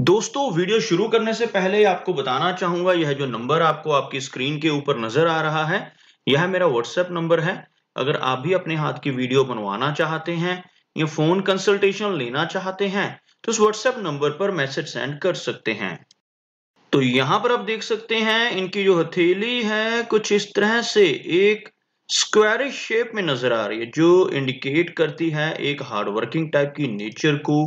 दोस्तों वीडियो शुरू करने से पहले आपको बताना चाहूंगा यह जो नंबर आपको आपकी स्क्रीन के ऊपर नजर आ रहा है यह मेरा व्हाट्सएप नंबर है अगर आप भी अपने हाथ की वीडियो बनवाना चाहते हैं या फोन कंसल्टेशन लेना चाहते हैं तो उस व्हाट्सएप नंबर पर मैसेज सेंड कर सकते हैं तो यहां पर आप देख सकते हैं इनकी जो हथेली है कुछ इस तरह से एक स्क्वायर शेप में नजर आ रही है जो इंडिकेट करती है एक हार्डवर्किंग टाइप की नेचर को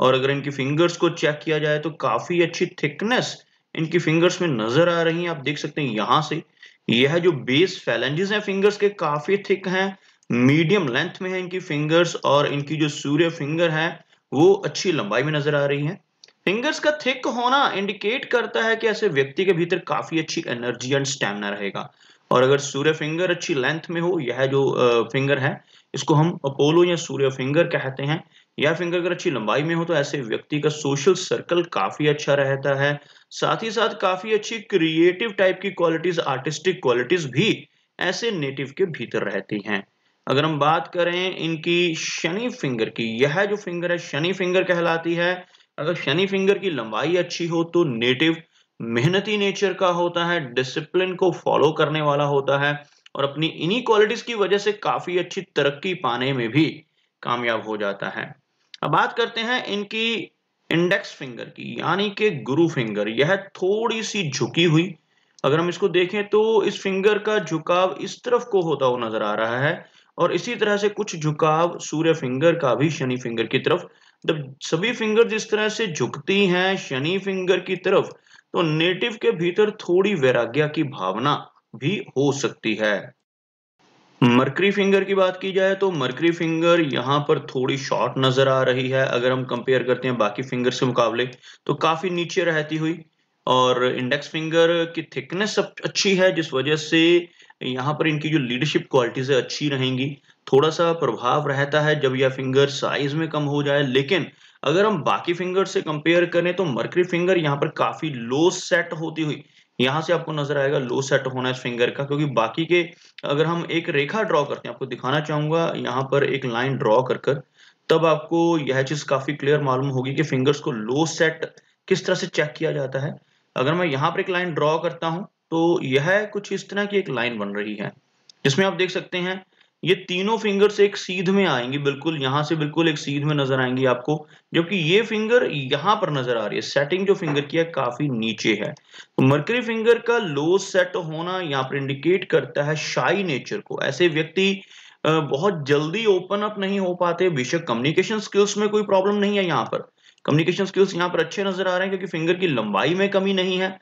और अगर इनकी फिंगर्स को चेक किया जाए तो काफी अच्छी थिकनेस इनकी फिंगर्स में नजर आ रही है आप देख सकते हैं यहां से यह जो बेस फैलेंजेस हैं फिंगर्स के काफी थिक हैं मीडियम लेंथ में है इनकी फिंगर्स और इनकी जो सूर्य फिंगर है वो अच्छी लंबाई में नजर आ रही है फिंगर्स का थिक होना इंडिकेट करता है कि ऐसे व्यक्ति के भीतर काफी अच्छी एनर्जी एंड स्टेमिना रहेगा और अगर सूर्य फिंगर अच्छी लेंथ में हो यह जो फिंगर है इसको हम अपोलो या सूर्य फिंगर कहते हैं या फिंगर अगर अच्छी लंबाई में हो तो ऐसे व्यक्ति का सोशल सर्कल काफी अच्छा रहता है साथ ही साथ काफी अच्छी क्रिएटिव टाइप की क्वालिटीज आर्टिस्टिक क्वालिटीज भी ऐसे नेटिव के भीतर रहती हैं अगर हम बात करें इनकी शनि फिंगर की यह जो फिंगर है शनि फिंगर कहलाती है अगर शनि फिंगर की लंबाई अच्छी हो तो नेटिव मेहनती नेचर का होता है डिसिप्लिन को फॉलो करने वाला होता है और अपनी इन्हीं क्वालिटीज की वजह से काफी अच्छी तरक्की पाने में भी कामयाब हो जाता है अब बात करते हैं इनकी इंडेक्स फिंगर की यानी कि गुरु फिंगर यह थोड़ी सी झुकी हुई अगर हम इसको देखें तो इस फिंगर का झुकाव इस तरफ को होता हुआ नजर आ रहा है और इसी तरह से कुछ झुकाव सूर्य फिंगर का भी शनि फिंगर की तरफ जब सभी फिंगर जिस तरह से झुकती हैं शनि फिंगर की तरफ तो नेटिव के भीतर थोड़ी वैराग्य की भावना भी हो सकती है मरकरी फिंगर की बात की जाए तो मरकरी फिंगर यहाँ पर थोड़ी शॉर्ट नजर आ रही है अगर हम कंपेयर करते हैं बाकी फिंगर के मुकाबले तो काफी नीचे रहती हुई और इंडेक्स फिंगर की थिकनेस अच्छी है जिस वजह से यहाँ पर इनकी जो लीडरशिप क्वालिटीज है अच्छी रहेंगी थोड़ा सा प्रभाव रहता है जब यह फिंगर साइज में कम हो जाए लेकिन अगर हम बाकी फिंगर से कंपेयर करें तो मर्करी फिंगर यहाँ पर काफी लो सेट होती हुई यहां से आपको नजर आएगा लो सेट होना इस फिंगर का क्योंकि बाकी के अगर हम एक रेखा ड्रॉ करते हैं आपको दिखाना चाहूंगा यहाँ पर एक लाइन ड्रॉ कर कर तब आपको यह चीज काफी क्लियर मालूम होगी कि फिंगर्स को लो सेट किस तरह से चेक किया जाता है अगर मैं यहाँ पर एक लाइन ड्रॉ करता हूँ तो यह कुछ इस तरह की एक लाइन बन रही है जिसमें आप देख सकते हैं ये तीनों फिंगर्स एक सीध में आएंगी बिल्कुल यहां से बिल्कुल एक सीध में नजर आएंगी आपको जबकि ये फिंगर यहां पर नजर आ रही है सेटिंग जो फिंगर की है काफी नीचे है तो मर्करी फिंगर का लो सेट होना यहाँ पर इंडिकेट करता है शाई नेचर को ऐसे व्यक्ति बहुत जल्दी ओपन अप नहीं हो पाते बेशक कम्युनिकेशन स्किल्स में कोई प्रॉब्लम नहीं है यहाँ पर कम्युनिकेशन स्किल्स यहाँ पर अच्छे नजर आ रहे हैं क्योंकि फिंगर की लंबाई में कमी नहीं है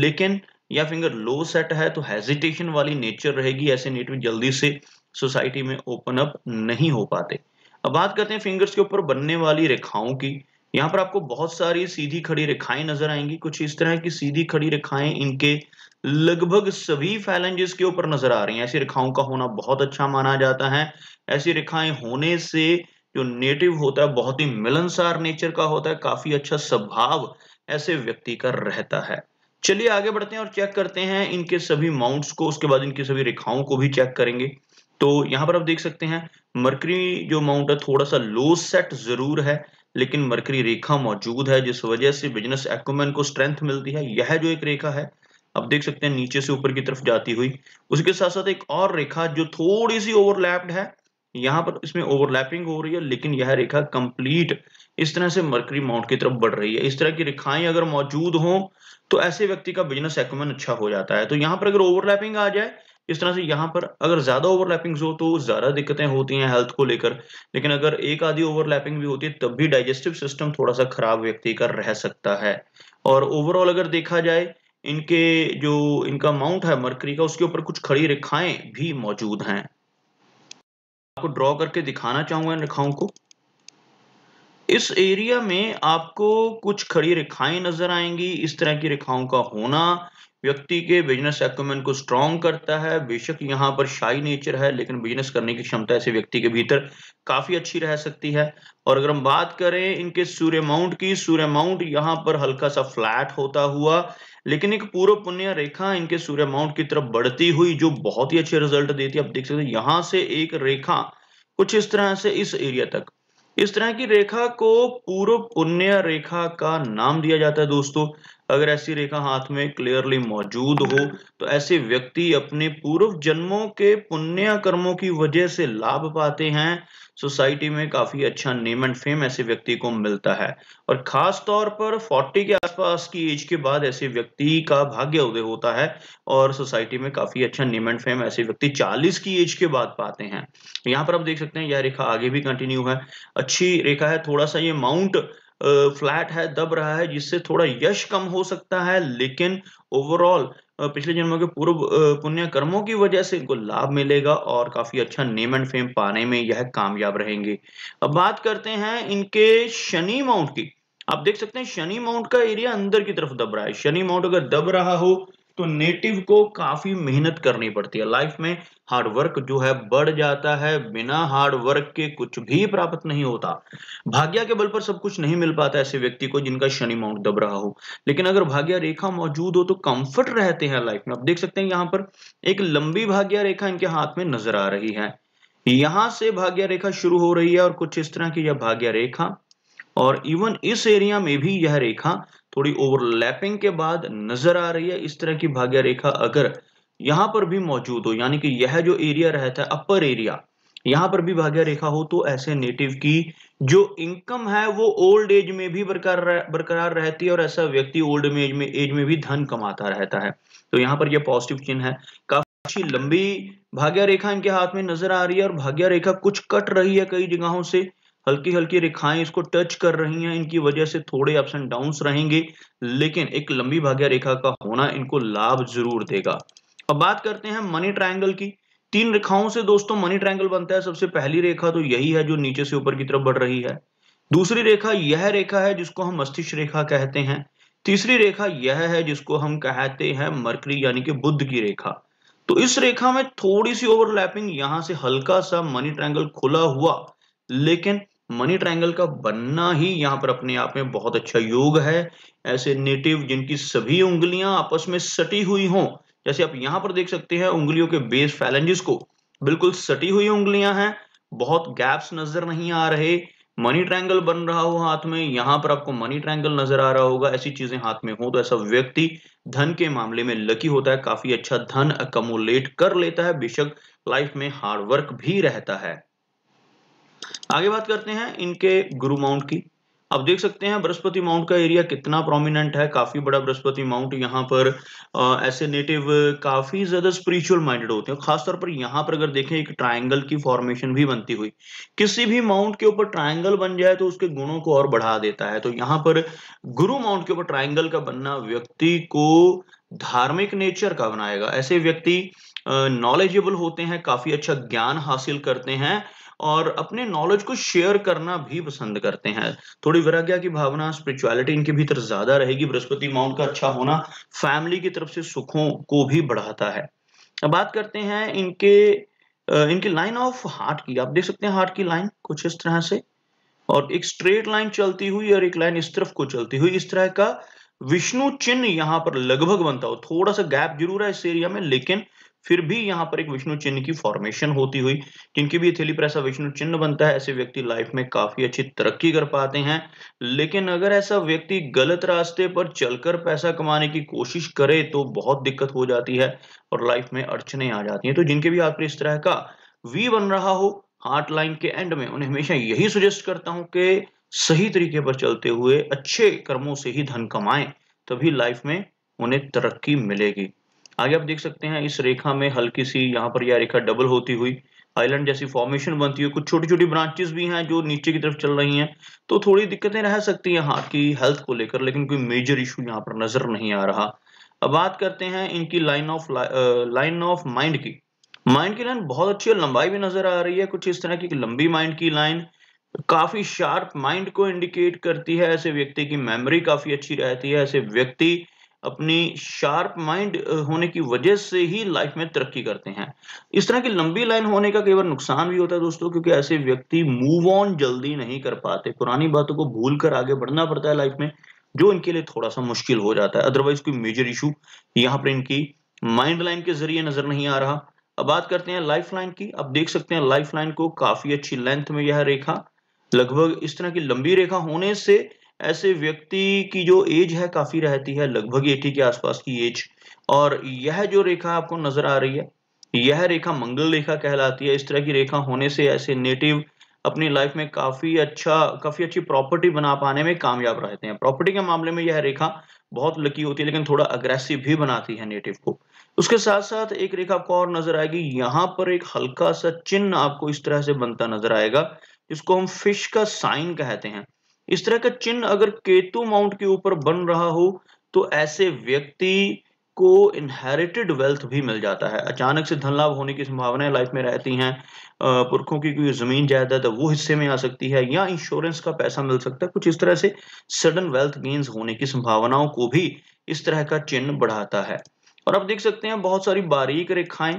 लेकिन या फिंगर लो सेट है तो हेजिटेशन वाली नेचर रहेगी ऐसे नेटवर्क जल्दी से सोसाइटी में ओपन अप नहीं हो पाते अब बात करते हैं फिंगर्स के ऊपर बनने वाली रेखाओं की यहाँ पर आपको बहुत सारी सीधी खड़ी रेखाएं नजर आएंगी कुछ इस तरह की सीधी खड़ी रेखाएं इनके लगभग सभी फैलेंजेस के ऊपर नजर आ रही हैं ऐसी रेखाओं का होना बहुत अच्छा माना जाता है ऐसी रेखाएं होने से जो नेटिव होता है बहुत ही मिलनसार नेचर का होता है काफी अच्छा स्वभाव ऐसे व्यक्ति का रहता है चलिए आगे बढ़ते हैं और चेक करते हैं इनके सभी माउंट्स को उसके बाद इनकी सभी रेखाओं को भी चेक करेंगे तो यहाँ पर आप देख सकते हैं मरकरी जो अमाउंट है थोड़ा सा लो सेट जरूर है लेकिन मरकरी रेखा मौजूद है जिस वजह से बिजनेस एक्मेन को स्ट्रेंथ मिलती है यह जो एक रेखा है आप देख सकते हैं नीचे से ऊपर की तरफ जाती हुई उसके साथ साथ एक और रेखा जो थोड़ी सी ओवरलैप्ड है यहाँ पर इसमें ओवरलैपिंग हो रही है लेकिन यह रेखा कंप्लीट इस तरह से मरकरी माउंट की तरफ बढ़ रही है इस तरह की रेखाएं अगर मौजूद हों तो ऐसे व्यक्ति का बिजनेस एक्मेन अच्छा हो जाता है तो यहाँ पर अगर ओवरलैपिंग आ जाए इस तरह से यहाँ पर अगर ज़्यादा ओवरलैपिंग हो तो ज़्यादा दिक्कतें होती हैं हेल्थ को लेकर लेकिन अगर एक आधी ओवरलैपिंग भी होती है तब भी डाइजेस्टिव सिस्टम थोड़ा सा खराब व्यक्ति का रह सकता है और ओवरऑल अगर देखा जाए इनके जो इनका माउंट है मरकरी का उसके ऊपर कुछ खड़ी रेखाएं भी मौजूद हैं आपको ड्रॉ करके दिखाना चाहूंगा इन रेखाओं को इस एरिया में आपको कुछ खड़ी रेखाएं नजर आएंगी इस तरह की रेखाओं का होना व्यक्ति के बिजनेस एक्यूमेन को स्ट्रॉन्ग करता है बेशक यहाँ पर शाही नेचर है लेकिन बिजनेस करने की क्षमता ऐसे व्यक्ति के भीतर काफी अच्छी रह सकती है और अगर हम बात करें इनके सूर्य माउंट की सूर्य माउंट यहाँ पर हल्का सा फ्लैट होता हुआ लेकिन एक पूर्व पुण्य रेखा इनके सूर्य माउंट की तरफ बढ़ती हुई जो बहुत ही अच्छे रिजल्ट देती है आप देख सकते हैं यहाँ से एक रेखा कुछ इस तरह से इस एरिया तक इस तरह की रेखा को पूर्व पुण्य रेखा का नाम दिया जाता है दोस्तों अगर ऐसी रेखा हाथ में क्लियरली मौजूद हो तो ऐसे व्यक्ति अपने पूर्व जन्मों के पुण्य कर्मों की वजह से लाभ पाते हैं सोसाइटी में काफी अच्छा नेम एंड फेम ऐसे व्यक्ति को मिलता है और खास तौर पर 40 के आसपास की एज के बाद ऐसे व्यक्ति का भाग्य उदय होता है और सोसाइटी में काफी अच्छा नेम एंड फेम ऐसे व्यक्ति 40 की एज के बाद पाते हैं यहाँ पर आप देख सकते हैं यह रेखा आगे भी कंटिन्यू है अच्छी रेखा है थोड़ा सा ये माउंट फ्लैट है दब रहा है जिससे थोड़ा यश कम हो सकता है लेकिन ओवरऑल पिछले जन्मों के पूर्व पुण्य कर्मों की वजह से इनको लाभ मिलेगा और काफी अच्छा नेम एंड फेम पाने में यह कामयाब रहेंगे अब बात करते हैं इनके शनि माउंट की आप देख सकते हैं शनि माउंट का एरिया अंदर की तरफ दब रहा है शनि माउंट अगर दब रहा हो तो नेटिव को काफी मेहनत करनी पड़ती है लाइफ में हार्ड वर्क जो है बढ़ जाता है बिना हार्ड वर्क के कुछ भी प्राप्त नहीं होता भाग्य के बल पर सब कुछ नहीं मिल पाता ऐसे व्यक्ति को जिनका शनि माउंट दब रहा हो लेकिन अगर भाग्य रेखा मौजूद हो तो कंफर्ट रहते हैं लाइफ में आप देख सकते हैं यहाँ पर एक लंबी भाग्य रेखा इनके हाथ में नजर आ रही है यहां से भाग्य रेखा शुरू हो रही है और कुछ इस तरह की यह भाग्य रेखा और इवन इस एरिया में भी यह रेखा थोड़ी ओवरलैपिंग के बाद नजर आ रही है इस तरह की भाग्य रेखा अगर यहां पर भी मौजूद हो यानी कि यह जो एरिया रहता है अपर एरिया यहां पर भी भाग्य रेखा हो तो ऐसे नेटिव की जो इनकम है वो ओल्ड एज में भी बरकरार बरकरार रहती है और ऐसा व्यक्ति ओल्ड एज में एज में भी धन कमाता रहता है तो यहाँ पर यह पॉजिटिव चिन्ह है काफी अच्छी लंबी भाग्य रेखा इनके हाथ में नजर आ रही है और भाग्य रेखा कुछ कट रही है कई जगहों से हल्की हल्की रेखाएं इसको टच कर रही हैं इनकी वजह से थोड़े अप्स एंड डाउन रहेंगे लेकिन एक लंबी भाग्य रेखा का होना इनको लाभ जरूर देगा अब बात करते हैं मनी ट्रायंगल की तीन रेखाओं से दोस्तों मनी ट्रायंगल बनता है सबसे पहली रेखा तो यही है जो नीचे से ऊपर की तरफ बढ़ रही है दूसरी रेखा यह रेखा है जिसको हम मस्तिष्क रेखा कहते हैं तीसरी रेखा यह है जिसको हम कहते हैं मरकरी यानी कि बुद्ध की रेखा तो इस रेखा में थोड़ी सी ओवरलैपिंग यहां से हल्का सा मनी ट्रायंगल खुला हुआ लेकिन मनी ट्रायंगल का बनना ही यहाँ पर अपने आप में बहुत अच्छा योग है ऐसे नेटिव जिनकी सभी उंगलियां आपस में सटी हुई हों जैसे आप यहाँ पर देख सकते हैं उंगलियों के बेस फैलेंजेस को बिल्कुल सटी हुई उंगलियां हैं बहुत गैप्स नजर नहीं आ रहे मनी ट्रायंगल बन रहा हो हाथ में यहाँ पर आपको मनी ट्रायंगल नजर आ रहा होगा ऐसी चीजें हाथ में हो तो ऐसा व्यक्ति धन के मामले में लकी होता है काफी अच्छा धन अकोमोलेट कर लेता है बेशक लाइफ में हार्ड वर्क भी रहता है आगे बात करते हैं इनके गुरु माउंट की आप देख सकते हैं बृहस्पति माउंट का एरिया कितना प्रोमिनेंट है काफी बड़ा बृहस्पति माउंट यहाँ पर आ, ऐसे नेटिव काफी ज्यादा स्पिरिचुअल माइंडेड होते हैं खासतौर पर यहाँ पर अगर देखें एक ट्रायंगल की फॉर्मेशन भी बनती हुई किसी भी माउंट के ऊपर ट्रायंगल बन जाए तो उसके गुणों को और बढ़ा देता है तो यहाँ पर गुरु माउंट के ऊपर ट्राइंगल का बनना व्यक्ति को धार्मिक नेचर का बनाएगा ऐसे व्यक्ति नॉलेजेबल होते हैं काफी अच्छा ज्ञान हासिल करते हैं और अपने नॉलेज को शेयर करना भी पसंद करते हैं थोड़ी विराग्या की भावना स्पिरिचुअलिटी इनके भीतर ज्यादा रहेगी बृहस्पति माउंट का अच्छा होना फैमिली की तरफ से सुखों को भी बढ़ाता है अब बात करते हैं इनके इनकी लाइन ऑफ हार्ट की आप देख सकते हैं हार्ट की लाइन कुछ इस तरह से और एक स्ट्रेट लाइन चलती हुई और एक लाइन इस तरफ को चलती हुई इस तरह का विष्णु चिन्ह यहाँ पर लगभग बनता हो थोड़ा सा गैप जरूर है इस एरिया में लेकिन फिर भी यहाँ पर एक विष्णु चिन्ह की फॉर्मेशन होती हुई जिनकी भी थैली पर ऐसा विष्णु चिन्ह बनता है ऐसे व्यक्ति लाइफ में काफी अच्छी तरक्की कर पाते हैं लेकिन अगर ऐसा व्यक्ति गलत रास्ते पर चलकर पैसा कमाने की कोशिश करे तो बहुत दिक्कत हो जाती है और लाइफ में अड़चने आ जाती हैं तो जिनके भी हाथ इस तरह का वी बन रहा हो हार्ट लाइन के एंड में उन्हें हमेशा यही सजेस्ट करता हूं कि सही तरीके पर चलते हुए अच्छे कर्मों से ही धन कमाएं तभी लाइफ में उन्हें तरक्की मिलेगी आगे आप देख सकते हैं इस रेखा में हल्की सी यहाँ पर यह रेखा डबल होती हुई आइलैंड जैसी फॉर्मेशन बनती है कुछ छोटी छोटी ब्रांचेस भी हैं जो नीचे की तरफ चल रही हैं तो थोड़ी दिक्कतें रह सकती हैं हार्ट की हेल्थ को लेकर लेकिन कोई मेजर इशू यहाँ पर नजर नहीं आ रहा अब बात करते हैं इनकी line of line of mind की माइंड की लाइन बहुत अच्छी है लंबाई भी नजर आ रही है कुछ इस तरह की लंबी माइंड की लाइन काफी शार्प माइंड को इंडिकेट करती है ऐसे व्यक्ति की मेमोरी काफी अच्छी रहती है ऐसे व्यक्ति अपनी शार्प माइंड होने की वजह से ही लाइफ में तरक्की करते हैं इस तरह की लंबी लाइन होने का कई बार नुकसान भी होता है दोस्तों क्योंकि ऐसे व्यक्ति मूव ऑन जल्दी नहीं कर पाते पुरानी बातों को भूल कर आगे बढ़ना पड़ता है लाइफ में जो इनके लिए थोड़ा सा मुश्किल हो जाता है अदरवाइज कोई मेजर इशू यहाँ पर इनकी माइंड लाइन के जरिए नजर नहीं आ रहा अब बात करते हैं लाइफ लाइन की आप देख सकते हैं लाइफ लाइन को काफी अच्छी लेंथ में यह रेखा लगभग इस तरह की लंबी रेखा होने से ऐसे व्यक्ति की जो एज है काफ़ी रहती है लगभग एटी के आसपास की एज और यह जो रेखा आपको नजर आ रही है यह रेखा मंगल रेखा कहलाती है इस तरह की रेखा होने से ऐसे नेटिव अपनी लाइफ में काफ़ी अच्छा काफ़ी अच्छी प्रॉपर्टी बना पाने में कामयाब रहते हैं प्रॉपर्टी के मामले में यह रेखा बहुत लकी होती है लेकिन थोड़ा अग्रेसिव भी बनाती है नेटिव को उसके साथ साथ एक रेखा आपको और नजर आएगी यहाँ पर एक हल्का सा चिन्ह आपको इस तरह से बनता नजर आएगा जिसको हम फिश का साइन कहते हैं इस तरह का चिन्ह अगर केतु माउंट के ऊपर बन रहा हो तो ऐसे व्यक्ति को इनहेरिटेड वेल्थ भी मिल जाता है अचानक से धन लाभ होने की संभावनाएं लाइफ में रहती हैं पुरखों की कोई जमीन जायदाद वो हिस्से में आ सकती है या इंश्योरेंस का पैसा मिल सकता है कुछ इस तरह से सडन वेल्थ गेन्स होने की संभावनाओं को भी इस तरह का चिन्ह बढ़ाता है और आप देख सकते हैं बहुत सारी बारीक रेखाएं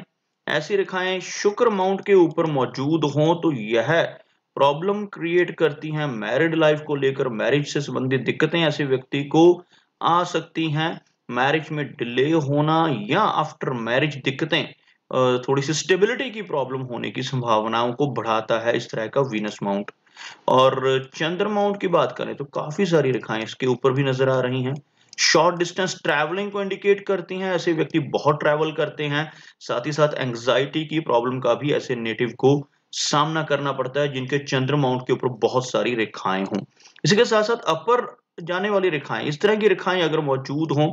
ऐसी रेखाएं शुक्र माउंट के ऊपर मौजूद हों तो यह प्रॉब्लम क्रिएट करती हैं मैरिड लाइफ को लेकर मैरिज से संबंधित दिक्कतें ऐसे व्यक्ति को आ सकती हैं मैरिज में डिले होना या आफ्टर मैरिज दिक्कतें थोड़ी सी स्टेबिलिटी की प्रॉब्लम होने की संभावनाओं को बढ़ाता है इस तरह का वीनस माउंट और चंद्र माउंट की बात करें तो काफी सारी रेखाएं इसके ऊपर भी नजर आ रही हैं शॉर्ट डिस्टेंस ट्रैवलिंग को इंडिकेट करती हैं ऐसे व्यक्ति बहुत ट्रैवल करते हैं साथ ही साथ एंग्जाइटी की प्रॉब्लम का भी ऐसे नेटिव को सामना करना पड़ता है जिनके चंद्र माउंट के ऊपर बहुत सारी रेखाएं हों इसी के साथ साथ अपर जाने वाली रेखाएं इस तरह की रेखाएं अगर मौजूद हों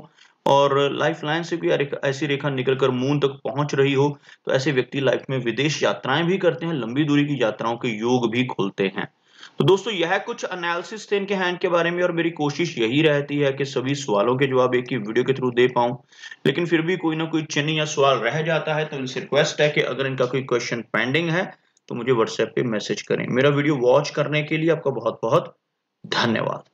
और लाइफ लाइन से भी ऐसी रेखा निकलकर मून तक पहुंच रही हो तो ऐसे व्यक्ति लाइफ में विदेश यात्राएं भी करते हैं लंबी दूरी की यात्राओं के योग भी खोलते हैं तो दोस्तों यह कुछ एनालिसिस थे इनके हैंड के बारे में और मेरी कोशिश यही रहती है कि सभी सवालों के जवाब एक ही वीडियो के थ्रू दे पाऊं लेकिन फिर भी कोई ना कोई चिन्ह या सवाल रह जाता है तो इनसे रिक्वेस्ट है कि अगर इनका कोई क्वेश्चन पेंडिंग है तो मुझे व्हाट्सएप पे मैसेज करें मेरा वीडियो वॉच करने के लिए आपका बहुत बहुत धन्यवाद